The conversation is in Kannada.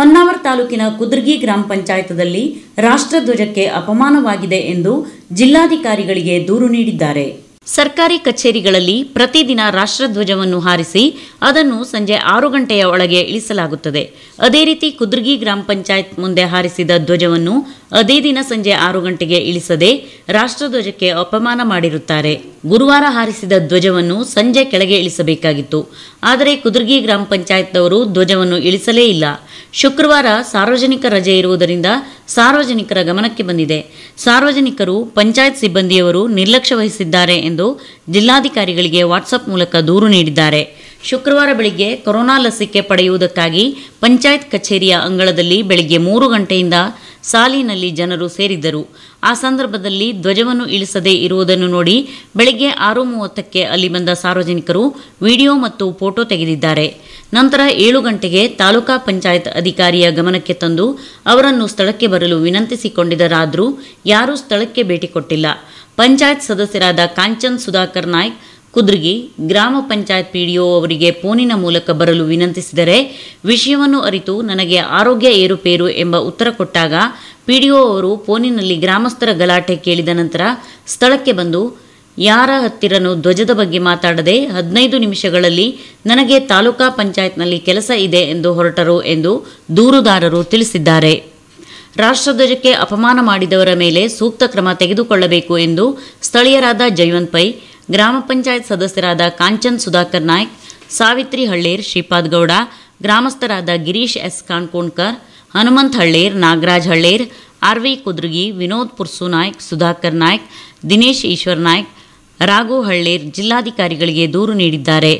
ಹೊನ್ನಾವರ ತಾಲೂಕಿನ ಕುದ್ರಗಿ ಗ್ರಾಮ ಪಂಚಾಯತದಲ್ಲಿ ರಾಷ್ಟ್ರಧ್ವಜಕ್ಕೆ ಅಪಮಾನವಾಗಿದೆ ಎಂದು ಜಿಲ್ಲಾಧಿಕಾರಿಗಳಿಗೆ ದೂರು ನೀಡಿದ್ದಾರೆ ಸರ್ಕಾರಿ ಕಚೇರಿಗಳಲ್ಲಿ ಪ್ರತಿದಿನ ರಾಷ್ಟ್ರಧ್ವಜವನ್ನು ಹಾರಿಸಿ ಅದನ್ನು ಸಂಜೆ ಆರು ಗಂಟೆಯ ಒಳಗೆ ಇಳಿಸಲಾಗುತ್ತದೆ ಅದೇ ರೀತಿ ಕುದ್ರಗಿ ಗ್ರಾಮ ಪಂಚಾಯತ್ ಮುಂದೆ ಹಾರಿಸಿದ ಧ್ವಜವನ್ನು ಅದೇ ದಿನ ಸಂಜೆ ಆರು ಗಂಟೆಗೆ ಇಳಿಸದೆ ರಾಷ್ಟ್ರಧ್ವಜಕ್ಕೆ ಅಪಮಾನ ಮಾಡಿರುತ್ತಾರೆ ಗುರುವಾರ ಹಾರಿಸಿದ ಧ್ವಜವನ್ನು ಸಂಜೆ ಕೆಳಗೆ ಇಳಿಸಬೇಕಾಗಿತ್ತು ಆದರೆ ಕುದುರ್ಗಿ ಗ್ರಾಮ ಪಂಚಾಯತ್ನವರು ಧ್ವಜವನ್ನು ಇಳಿಸಲೇ ಇಲ್ಲ ಶುಕ್ರವಾರ ಸಾರ್ವಜನಿಕ ರಜೆ ಇರುವುದರಿಂದ ಸಾರ್ವಜನಿಕರ ಗಮನಕ್ಕೆ ಬಂದಿದೆ ಸಾರ್ವಜನಿಕರು ಪಂಚಾಯತ್ ಸಿಬ್ಬಂದಿಯವರು ನಿರ್ಲಕ್ಷ್ಯ ವಹಿಸಿದ್ದಾರೆ ಎಂದು ಜಿಲ್ಲಾಧಿಕಾರಿಗಳಿಗೆ ವಾಟ್ಸಪ್ ಮೂಲಕ ದೂರು ನೀಡಿದ್ದಾರೆ ಶುಕ್ರವಾರ ಬೆಳಿಗ್ಗೆ ಕೊರೋನಾ ಲಸಿಕೆ ಪಡೆಯುವುದಕ್ಕಾಗಿ ಪಂಚಾಯತ್ ಕಚೇರಿಯ ಅಂಗಳದಲ್ಲಿ ಬೆಳಗ್ಗೆ ಮೂರು ಗಂಟೆಯಿಂದ ಸಾಲಿನಲ್ಲಿ ಜನರು ಸೇರಿದ್ದರು ಆ ಸಂದರ್ಭದಲ್ಲಿ ಧ್ವಜವನ್ನು ಇಳಿಸದೇ ಇರುವುದನ್ನು ನೋಡಿ ಬೆಳಗ್ಗೆ ಆರು ಮೂವತ್ತಕ್ಕೆ ಅಲ್ಲಿ ಬಂದ ಸಾರ್ವಜನಿಕರು ವಿಡಿಯೋ ಮತ್ತು ಫೋಟೋ ತೆಗೆದಿದ್ದಾರೆ ನಂತರ ಏಳು ಗಂಟೆಗೆ ತಾಲೂಕಾ ಪಂಚಾಯತ್ ಅಧಿಕಾರಿಯ ಗಮನಕ್ಕೆ ತಂದು ಅವರನ್ನು ಸ್ಥಳಕ್ಕೆ ಬರಲು ವಿನಂತಿಸಿಕೊಂಡಿದ್ದರಾದರೂ ಯಾರೂ ಸ್ಥಳಕ್ಕೆ ಭೇಟಿ ಕೊಟ್ಟಿಲ್ಲ ಪಂಚಾಯತ್ ಸದಸ್ಯರಾದ ಕಾಂಚನ್ ಸುಧಾಕರ್ ನಾಯ್ಕ್ ಕುದ್ರಗಿ ಗ್ರಾಮ ಪಂಚಾಯತ್ ಪಿಡಿಒ ಅವರಿಗೆ ಫೋನಿನ ಮೂಲಕ ಬರಲು ವಿನಂತಿಸಿದರೆ ವಿಷಯವನ್ನು ಅರಿತು ನನಗೆ ಆರೋಗ್ಯ ಏರುಪೇರು ಎಂಬ ಉತ್ತರ ಕೊಟ್ಟಾಗ ಪಿಡಿಒ ಅವರು ಫೋನಿನಲ್ಲಿ ಗ್ರಾಮಸ್ಥರ ಗಲಾಟೆ ಕೇಳಿದ ನಂತರ ಸ್ಥಳಕ್ಕೆ ಬಂದು ಯಾರ ಹತ್ತಿರನು ಧ್ವಜದ ಬಗ್ಗೆ ಮಾತಾಡದೆ ಹದಿನೈದು ನಿಮಿಷಗಳಲ್ಲಿ ನನಗೆ ತಾಲೂಕಾ ಪಂಚಾಯತ್ನಲ್ಲಿ ಕೆಲಸ ಇದೆ ಎಂದು ಹೊರಟರು ಎಂದು ದೂರುದಾರರು ತಿಳಿಸಿದ್ದಾರೆ ರಾಷ್ಟ್ರಧ್ವಜಕ್ಕೆ ಅಪಮಾನ ಮಾಡಿದವರ ಮೇಲೆ ಸೂಕ್ತ ಕ್ರಮ ತೆಗೆದುಕೊಳ್ಳಬೇಕು ಎಂದು ಸ್ಥಳೀಯರಾದ ಜಯವಂತ್ ಪೈ ಗ್ರಾಮ ಪಂಚಾಯತ್ ಸದಸ್ಯರಾದ ಕಾಂಚನ್ ಸುಧಾಕರ್ ನಾಯ್ಕ್ ಸಾವಿತ್ರಿ ಹಳ್ಳೇರ್ ಶ್ರೀಪಾದ್ ಗೌಡ ಗ್ರಾಮಸ್ಥರಾದ Girish S Kankonkar Hanumant Haller Nagaraj Haller R V Kudragi Vinod Pursu Naik Sudhakar Naik Dinesh Ishwar Naik Raghu Haller ಜಿಲ್ಲಾಧಿಕಾರಿಗಳಿಗೆ ದೂರು ನೀಡಿದ್ದಾರೆ